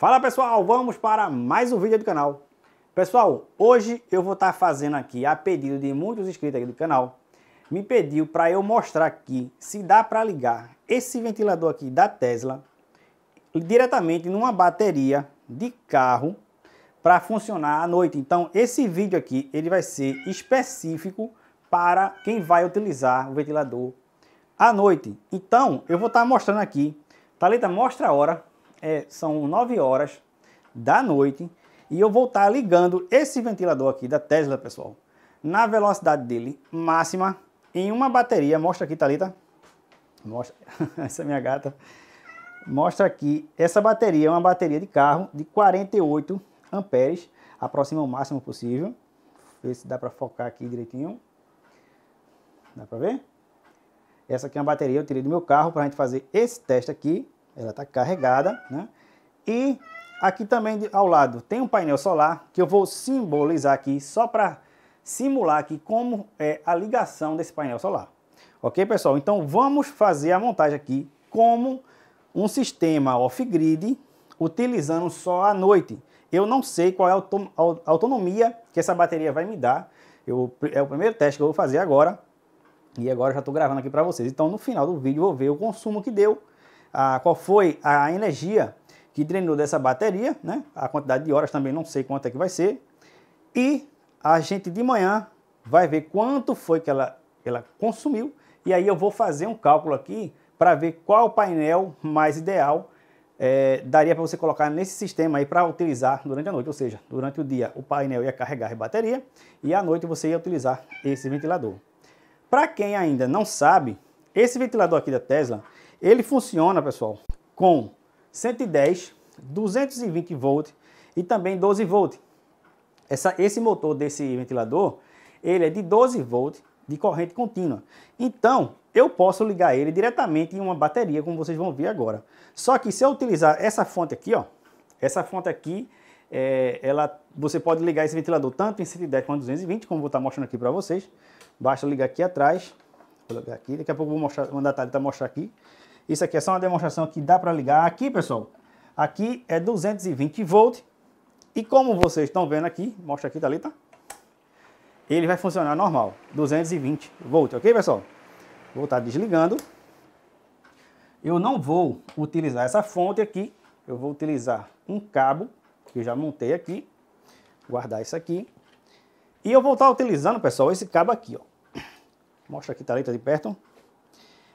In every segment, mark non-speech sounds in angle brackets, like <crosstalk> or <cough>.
Fala pessoal, vamos para mais um vídeo do canal. Pessoal, hoje eu vou estar fazendo aqui, a pedido de muitos inscritos aqui do canal, me pediu para eu mostrar aqui se dá para ligar esse ventilador aqui da Tesla diretamente numa bateria de carro para funcionar à noite. Então, esse vídeo aqui, ele vai ser específico para quem vai utilizar o ventilador à noite. Então, eu vou estar mostrando aqui. Talita, mostra a hora é, são 9 horas da noite e eu vou estar tá ligando esse ventilador aqui da Tesla, pessoal, na velocidade dele máxima em uma bateria. Mostra aqui, Thalita. Mostra. <laughs> essa é minha gata. Mostra aqui. Essa bateria é uma bateria de carro de 48 amperes. Aproxima o máximo possível. Ver se dá para focar aqui direitinho. Dá para ver? Essa aqui é uma bateria eu tirei do meu carro para a gente fazer esse teste aqui. Ela está carregada, né? E aqui também ao lado tem um painel solar que eu vou simbolizar aqui só para simular aqui como é a ligação desse painel solar. Ok, pessoal? Então vamos fazer a montagem aqui como um sistema off-grid utilizando só à noite. Eu não sei qual é a autonomia que essa bateria vai me dar. Eu, é o primeiro teste que eu vou fazer agora. E agora já estou gravando aqui para vocês. Então no final do vídeo eu vou ver o consumo que deu a, qual foi a energia que drenou dessa bateria, né? A quantidade de horas também não sei quanto é que vai ser. E a gente de manhã vai ver quanto foi que ela, ela consumiu. E aí eu vou fazer um cálculo aqui para ver qual painel mais ideal é, daria para você colocar nesse sistema aí para utilizar durante a noite. Ou seja, durante o dia o painel ia carregar a bateria e à noite você ia utilizar esse ventilador. Para quem ainda não sabe, esse ventilador aqui da Tesla ele funciona, pessoal, com 110, 220 volts e também 12 volts. Essa, esse motor desse ventilador, ele é de 12 volts de corrente contínua. Então, eu posso ligar ele diretamente em uma bateria, como vocês vão ver agora. Só que se eu utilizar essa fonte aqui, ó, essa fonte aqui, é, ela, você pode ligar esse ventilador tanto em 110 quanto em 220, como vou estar mostrando aqui para vocês. Basta ligar aqui atrás, vou ligar aqui, daqui a pouco vou mostrar, mandar a Thalita mostrar aqui. Isso aqui é só uma demonstração que dá para ligar. Aqui, pessoal, aqui é 220 volts. E como vocês estão vendo aqui, mostra aqui, tá ali, tá? Ele vai funcionar normal, 220 volts, ok, pessoal? Vou estar tá desligando. Eu não vou utilizar essa fonte aqui, eu vou utilizar um cabo que eu já montei aqui, guardar isso aqui. E eu vou estar tá utilizando, pessoal, esse cabo aqui, ó. Mostra aqui, tá ali, tá de perto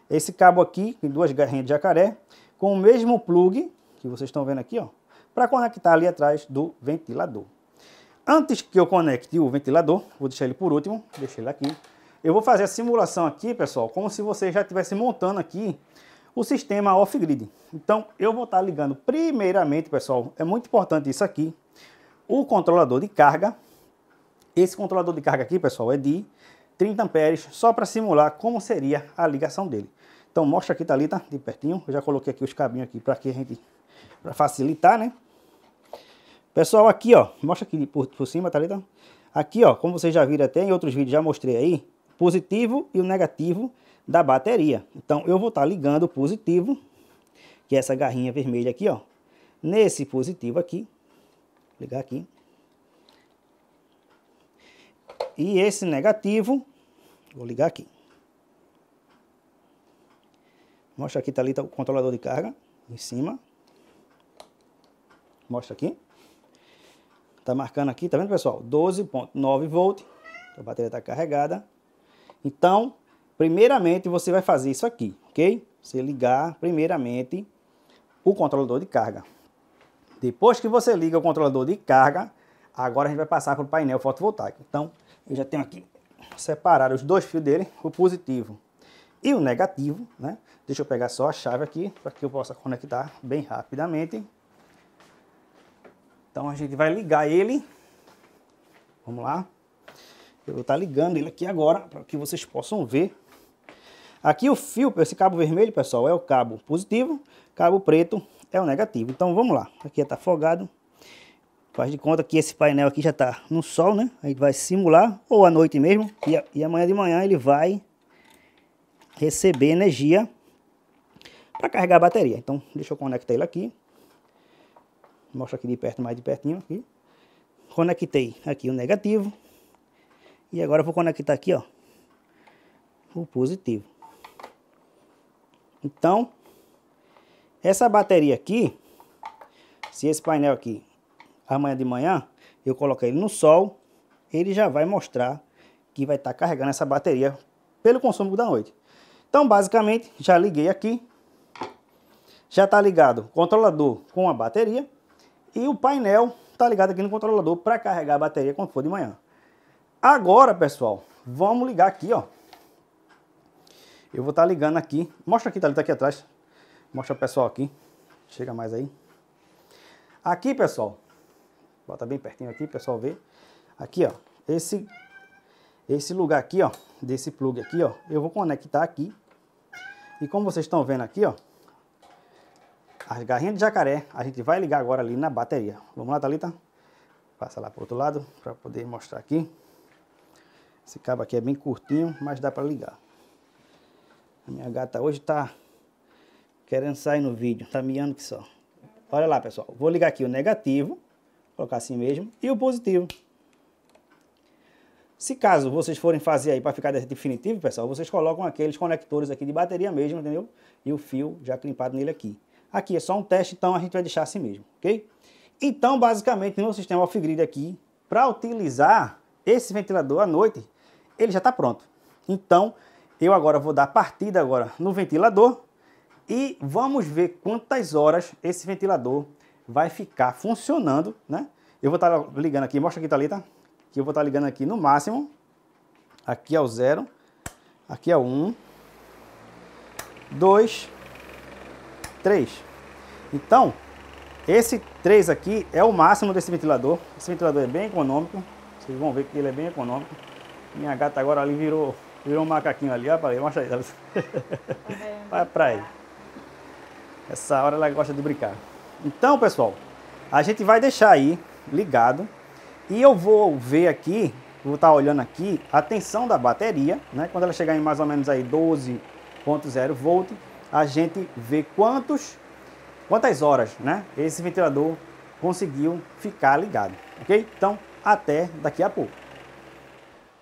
esse cabo aqui, em duas garrinhas de jacaré, com o mesmo plug que vocês estão vendo aqui, ó, para conectar ali atrás do ventilador. Antes que eu conecte o ventilador, vou deixar ele por último, deixei ele aqui. Eu vou fazer a simulação aqui, pessoal, como se você já estivesse montando aqui o sistema off-grid. Então, eu vou estar tá ligando primeiramente, pessoal, é muito importante isso aqui, o controlador de carga. Esse controlador de carga aqui, pessoal, é de 30 amperes, só para simular como seria a ligação dele. Então mostra aqui, Thalita, tá de pertinho. Eu já coloquei aqui os cabinhos aqui para que a gente para facilitar, né? Pessoal, aqui ó, mostra aqui por, por cima, Thalita. Tá aqui ó, como vocês já viram até em outros vídeos, já mostrei aí, positivo e o negativo da bateria. Então eu vou estar tá ligando o positivo, que é essa garrinha vermelha aqui ó, nesse positivo aqui, ligar aqui, e esse negativo, vou ligar aqui. Mostra aqui, tá ali tá o controlador de carga, em cima. Mostra aqui. Tá marcando aqui, tá vendo, pessoal? 12.9 volt. A bateria tá carregada. Então, primeiramente você vai fazer isso aqui, ok? Você ligar primeiramente o controlador de carga. Depois que você liga o controlador de carga, agora a gente vai passar para o painel fotovoltaico. Então, eu já tenho aqui separado os dois fios dele, o positivo e o negativo, né? Deixa eu pegar só a chave aqui, para que eu possa conectar bem rapidamente. Então a gente vai ligar ele. Vamos lá. Eu vou estar ligando ele aqui agora, para que vocês possam ver. Aqui o fio, esse cabo vermelho, pessoal, é o cabo positivo. Cabo preto é o negativo. Então vamos lá. Aqui está é, afogado. Faz de conta que esse painel aqui já está no sol, né? A gente vai simular, ou à noite mesmo, e, e amanhã de manhã ele vai receber energia para carregar a bateria. Então, deixa eu conectar ele aqui. Mostra aqui de perto, mais de pertinho aqui. Conectei aqui o negativo. E agora vou conectar aqui, ó, o positivo. Então, essa bateria aqui, se esse painel aqui amanhã de manhã, eu coloco ele no sol, ele já vai mostrar que vai estar tá carregando essa bateria pelo consumo da noite. Então, basicamente, já liguei aqui. Já está ligado o controlador com a bateria. E o painel está ligado aqui no controlador para carregar a bateria quando for de manhã. Agora, pessoal, vamos ligar aqui, ó. Eu vou estar tá ligando aqui. Mostra aqui, tá, tá aqui atrás. Mostra o pessoal aqui. Chega mais aí. Aqui, pessoal, Bota bem pertinho aqui, pessoal ver. Aqui, ó, esse esse lugar aqui, ó, desse plug aqui, ó, eu vou conectar aqui. E como vocês estão vendo aqui, ó, as garrinhas de jacaré, a gente vai ligar agora ali na bateria. Vamos lá, Thalita? Passa lá pro outro lado para poder mostrar aqui. Esse cabo aqui é bem curtinho, mas dá para ligar. A minha gata hoje tá querendo sair no vídeo, tá miando que só. Olha lá, pessoal. Vou ligar aqui o negativo colocar assim mesmo, e o positivo. Se caso vocês forem fazer aí para ficar definitivo, pessoal, vocês colocam aqueles conectores aqui de bateria mesmo, entendeu? E o fio já climpado nele aqui. Aqui é só um teste, então a gente vai deixar assim mesmo, ok? Então, basicamente, no sistema off-grid aqui, para utilizar esse ventilador à noite, ele já está pronto. Então, eu agora vou dar partida agora no ventilador e vamos ver quantas horas esse ventilador vai ficar funcionando, né? Eu vou estar tá ligando aqui, mostra aqui, Thalita, que eu vou estar tá ligando aqui no máximo, aqui é o zero, aqui é o um, dois, três. Então, esse três aqui é o máximo desse ventilador. Esse ventilador é bem econômico. Vocês vão ver que ele é bem econômico. Minha gata agora ali virou, virou um macaquinho ali. Olha para aí, mostra aí. Tá <laughs> vai para aí. Essa hora ela gosta de brincar. Então, pessoal, a gente vai deixar aí ligado e eu vou ver aqui, vou estar olhando aqui a tensão da bateria, né? Quando ela chegar em mais ou menos aí 12.0 volt, a gente vê quantos quantas horas, né? Esse ventilador conseguiu ficar ligado, OK? Então, até daqui a pouco.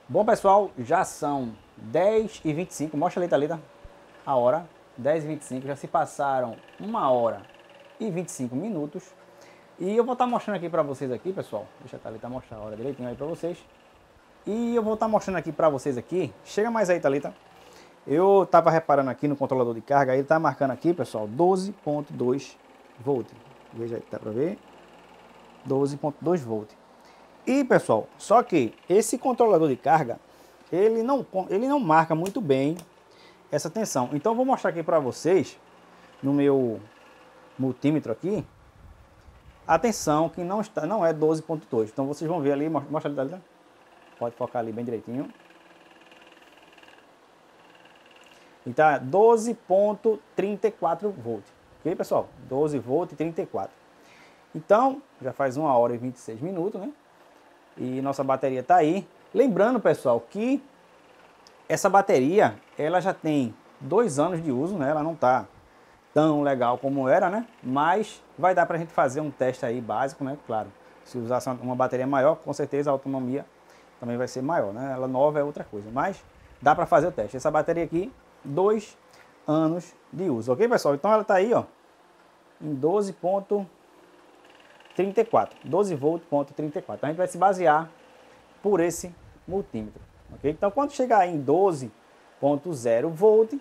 Bom, pessoal, já são 10 e 25 mostra a letra, a hora, 10 e 25 já se passaram uma hora e 25 minutos. E eu vou estar tá mostrando aqui para vocês aqui, pessoal. Deixa a Thalita tá tá mostrar a hora direitinho aí para vocês. E eu vou estar tá mostrando aqui para vocês aqui. Chega mais aí, Thalita. Eu estava reparando aqui no controlador de carga, ele está marcando aqui, pessoal, 12.2 volt. Veja aí dá para ver. 12.2 volt. E, pessoal, só que esse controlador de carga, ele não, ele não marca muito bem essa tensão. Então, eu vou mostrar aqui para vocês no meu multímetro aqui, atenção que não, está, não é 12.2. Então vocês vão ver ali, mostra ali, tá? pode focar ali bem direitinho. E tá 12.34 volts. Ok, pessoal? 12 volts e 34. Então, já faz 1 hora e 26 minutos, né? E nossa bateria está aí. Lembrando, pessoal, que essa bateria, ela já tem dois anos de uso, né? Ela não está tão legal como era, né? Mas vai dar para a gente fazer um teste aí básico, né? Claro, se usar uma bateria maior, com certeza a autonomia também vai ser maior, né? Ela nova é outra coisa, mas dá para fazer o teste. Essa bateria aqui, dois anos de uso, ok, pessoal? Então ela tá aí, ó, em 12.34, 12 volt ponto 34. Então a gente vai se basear por esse multímetro, ok? Então quando chegar em 12.0 volt,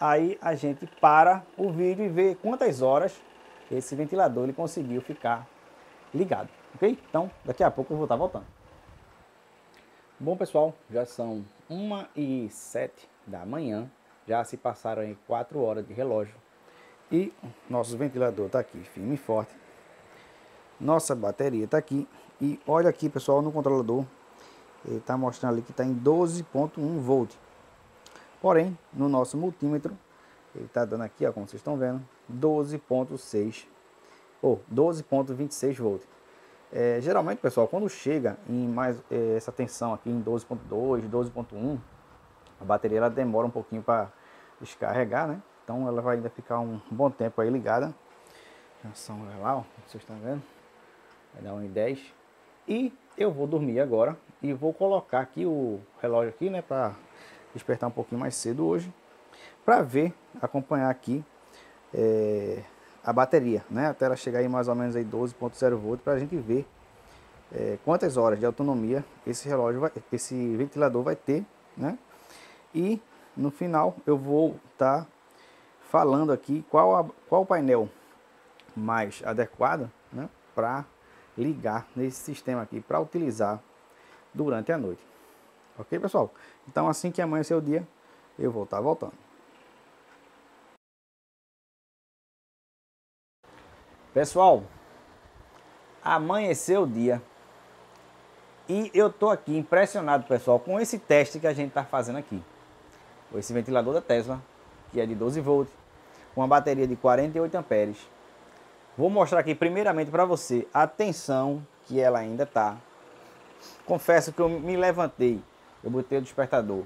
aí a gente para o vídeo e vê quantas horas esse ventilador ele conseguiu ficar ligado, ok? Então, daqui a pouco eu vou estar voltando. Bom, pessoal, já são 1 e 7 da manhã, já se passaram aí 4 horas de relógio e nosso ventilador está aqui firme e forte. Nossa bateria está aqui e olha aqui, pessoal, no controlador, ele está mostrando ali que está em 12.1 volt. Porém, no nosso multímetro, ele está dando aqui, ó, como vocês estão vendo, 12.6 ou 12.26 volts. É, geralmente, pessoal, quando chega em mais é, essa tensão aqui em 12.2, 12.1, a bateria ela demora um pouquinho para descarregar, né? Então ela vai ainda ficar um bom tempo aí ligada. Ação lá, ó, vocês estão vendo? Vai dar um em 10. E eu vou dormir agora e vou colocar aqui o relógio aqui, né, para despertar um pouquinho mais cedo hoje para ver, acompanhar aqui é, a bateria, né? Até ela chegar aí mais ou menos aí 12.0 volts para a gente ver é, quantas horas de autonomia esse relógio, vai, esse ventilador vai ter, né? E no final eu vou estar tá falando aqui qual a, qual o painel mais adequado, né? Para ligar nesse sistema aqui para utilizar durante a noite. Ok, pessoal? Então, assim que amanhecer o dia, eu vou estar voltando. Pessoal, amanheceu o dia e eu tô aqui impressionado, pessoal, com esse teste que a gente está fazendo aqui. Esse ventilador da Tesla, que é de 12 volts, com uma bateria de 48 amperes. Vou mostrar aqui primeiramente para você a tensão que ela ainda tá. Confesso que eu me levantei eu botei o despertador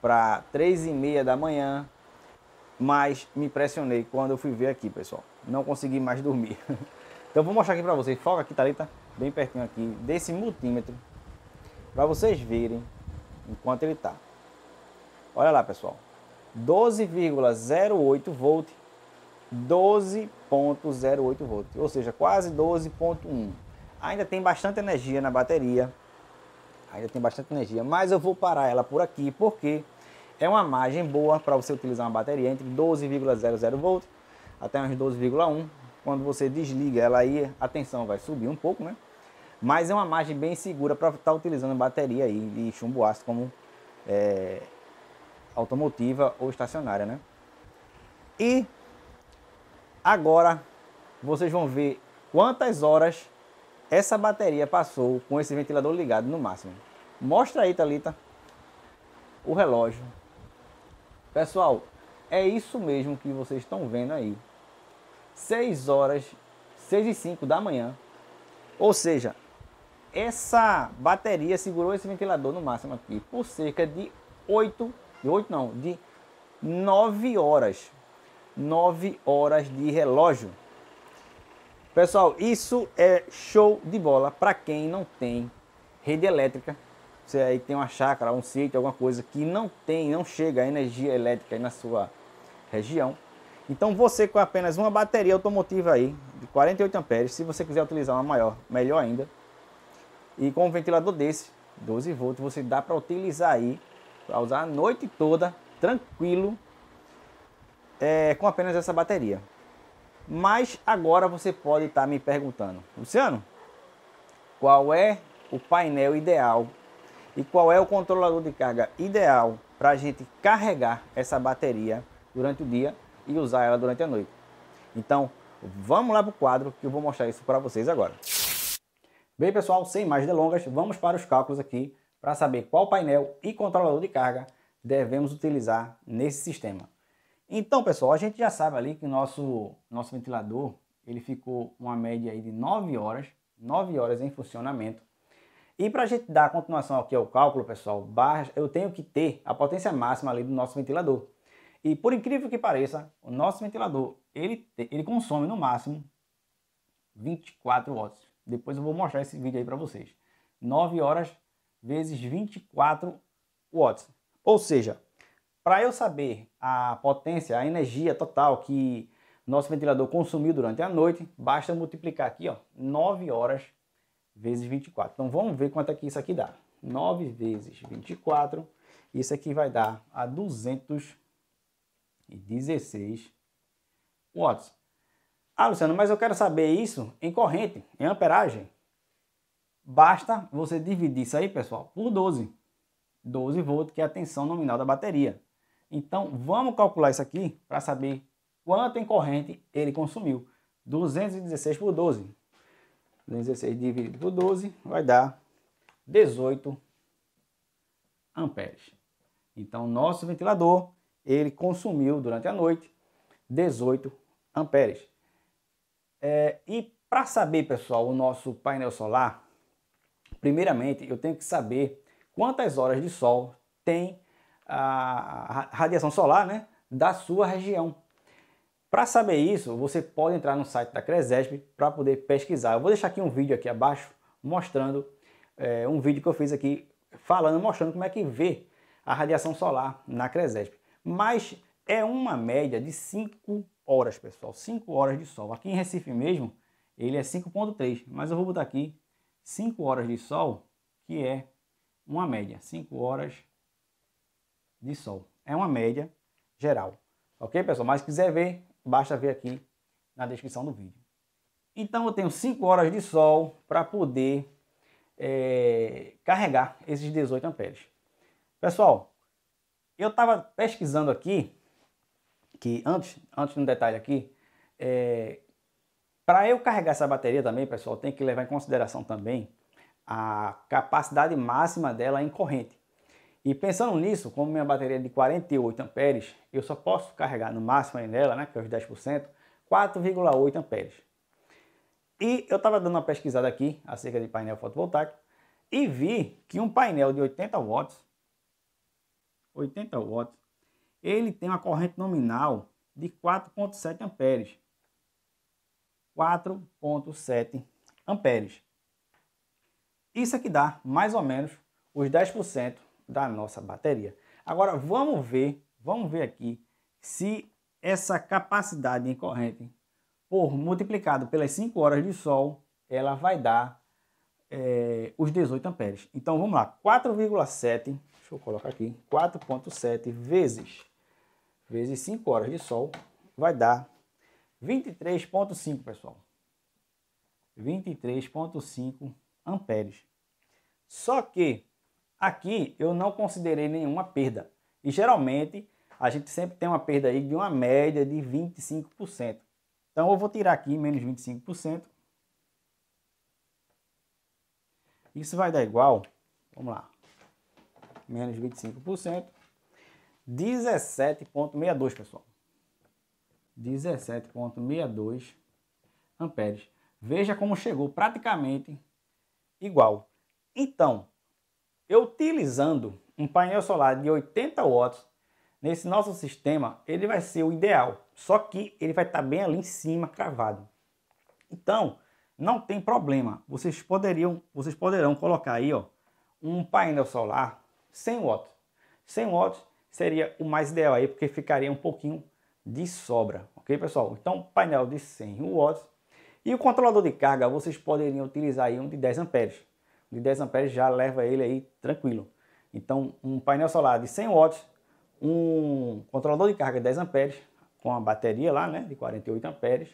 para 3 e meia da manhã, mas me impressionei quando eu fui ver aqui, pessoal. Não consegui mais dormir. <laughs> então vou mostrar aqui para vocês, foca aqui, Thalita, bem pertinho aqui, desse multímetro, para vocês verem enquanto ele tá. Olha lá, pessoal. 12,08 volt, 12.08 volt, ou seja, quase 12.1. Ainda tem bastante energia na bateria, ainda tem bastante energia, mas eu vou parar ela por aqui porque é uma margem boa para você utilizar uma bateria entre 12,00 volts até uns 12,1. Quando você desliga ela aí, a tensão vai subir um pouco, né? Mas é uma margem bem segura para estar tá utilizando bateria aí de chumbo ácido como é, automotiva ou estacionária, né? E agora vocês vão ver quantas horas essa bateria passou com esse ventilador ligado no máximo. Mostra aí, Thalita, o relógio. Pessoal, é isso mesmo que vocês estão vendo aí. 6 horas, 6 e 5 da manhã. Ou seja, essa bateria segurou esse ventilador no máximo aqui por cerca de 8, de 8 não, de 9 horas. 9 horas de relógio. Pessoal, isso é show de bola para quem não tem rede elétrica. Você aí tem uma chácara, um sítio, alguma coisa que não tem, não chega a energia elétrica aí na sua região. Então você com apenas uma bateria automotiva aí, de 48 amperes, se você quiser utilizar uma maior, melhor ainda. E com um ventilador desse, 12 volts, você dá para utilizar aí, para usar a noite toda, tranquilo, é, com apenas essa bateria. Mas agora você pode estar tá me perguntando, Luciano, qual é o painel ideal e qual é o controlador de carga ideal para a gente carregar essa bateria durante o dia e usar ela durante a noite. Então, vamos lá para o quadro que eu vou mostrar isso para vocês agora. Bem, pessoal, sem mais delongas, vamos para os cálculos aqui para saber qual painel e controlador de carga devemos utilizar nesse sistema. Então, pessoal, a gente já sabe ali que o nosso, nosso ventilador, ele ficou uma média aí de 9 horas, 9 horas em funcionamento. E para a gente dar continuação aqui ao cálculo, pessoal, eu tenho que ter a potência máxima ali do nosso ventilador. E por incrível que pareça, o nosso ventilador, ele, ele consome no máximo 24 watts. Depois eu vou mostrar esse vídeo aí para vocês. 9 horas vezes 24 watts. Ou seja, para eu saber a potência, a energia total que nosso ventilador consumiu durante a noite, basta multiplicar aqui, ó, 9 horas vezes 24. Então vamos ver quanto é que isso aqui dá. 9 vezes 24, isso aqui vai dar a 216 watts. Ah, Luciano, mas eu quero saber isso em corrente, em amperagem. Basta você dividir isso aí, pessoal, por 12. 12 volts, que é a tensão nominal da bateria. Então, vamos calcular isso aqui para saber quanto em corrente ele consumiu. 216 por 12. 216 dividido por 12 vai dar 18 amperes. Então, nosso ventilador, ele consumiu durante a noite 18 amperes. É, e para saber, pessoal, o nosso painel solar, primeiramente eu tenho que saber quantas horas de sol tem a radiação solar né, da sua região. Para saber isso, você pode entrar no site da Cresesp para poder pesquisar. Eu vou deixar aqui um vídeo aqui abaixo mostrando, é, um vídeo que eu fiz aqui falando, mostrando como é que vê a radiação solar na Cresesp. Mas é uma média de 5 horas, pessoal, 5 horas de sol. Aqui em Recife mesmo, ele é 5.3, mas eu vou botar aqui 5 horas de sol, que é uma média, 5 horas de sol. É uma média geral. Ok, pessoal? Mas se quiser ver, basta ver aqui na descrição do vídeo. Então eu tenho 5 horas de sol para poder é, carregar esses 18 amperes. Pessoal, eu estava pesquisando aqui, que antes, antes de um detalhe aqui, é, para eu carregar essa bateria também, pessoal, tem que levar em consideração também a capacidade máxima dela em corrente. E pensando nisso, como minha bateria é de 48 amperes, eu só posso carregar no máximo nela, né, que é os 10%, 4,8 amperes. E eu estava dando uma pesquisada aqui acerca de painel fotovoltaico e vi que um painel de 80 watts, 80 watts, ele tem uma corrente nominal de 4,7 amperes. 4,7 amperes. Isso aqui é dá mais ou menos os 10% da nossa bateria. Agora vamos ver, vamos ver aqui se essa capacidade em corrente por multiplicado pelas 5 horas de sol, ela vai dar é, os 18 amperes. Então vamos lá, 4,7, deixa eu colocar aqui, 4,7 vezes, vezes 5 horas de sol, vai dar 23,5, pessoal. 23,5 amperes. Só que Aqui eu não considerei nenhuma perda. E geralmente a gente sempre tem uma perda aí de uma média de 25%. Então eu vou tirar aqui menos 25%. Isso vai dar igual, vamos lá, menos 25%, 17,62 pessoal. 17,62 amperes. Veja como chegou praticamente igual. Então, eu utilizando um painel solar de 80 watts nesse nosso sistema, ele vai ser o ideal. Só que ele vai estar tá bem ali em cima, cravado. Então, não tem problema. Vocês poderiam, vocês poderão colocar aí, ó, um painel solar 100 watts. 100 watts seria o mais ideal aí, porque ficaria um pouquinho de sobra, ok pessoal? Então, painel de 100 watts. E o controlador de carga, vocês poderiam utilizar aí um de 10 amperes de 10 amperes já leva ele aí tranquilo. Então, um painel solar de 100 watts, um controlador de carga de 10 amperes, com a bateria lá, né, de 48 amperes,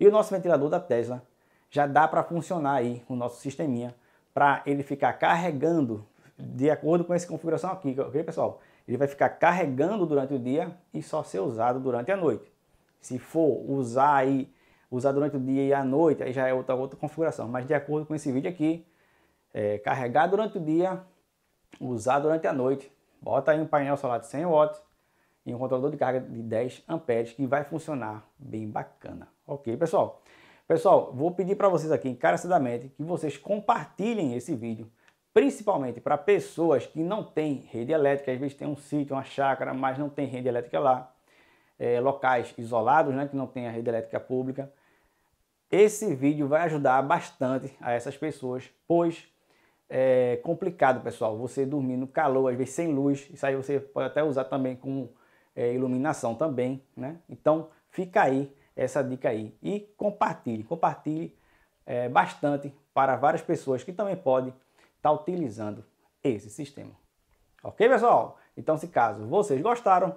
e o nosso ventilador da Tesla já dá para funcionar aí o nosso sisteminha para ele ficar carregando de acordo com essa configuração aqui, ok pessoal? Ele vai ficar carregando durante o dia e só ser usado durante a noite. Se for usar aí, usar durante o dia e a noite, aí já é outra, outra configuração. Mas de acordo com esse vídeo aqui, é, carregar durante o dia, usar durante a noite. Bota aí um painel solar de 100 watts e um controlador de carga de 10 amperes que vai funcionar bem bacana. Ok, pessoal? Pessoal, vou pedir para vocês aqui encarecidamente que vocês compartilhem esse vídeo, principalmente para pessoas que não têm rede elétrica, às vezes tem um sítio, uma chácara, mas não tem rede elétrica lá, é, locais isolados, né, que não tem a rede elétrica pública. Esse vídeo vai ajudar bastante a essas pessoas, pois é, complicado, pessoal. Você dormir no calor, às vezes sem luz, isso aí você pode até usar também com é, iluminação também, né? Então fica aí essa dica aí e compartilhe, compartilhe é, bastante para várias pessoas que também podem estar tá utilizando esse sistema. Ok, pessoal? Então, se caso vocês gostaram,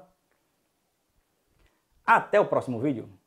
até o próximo vídeo.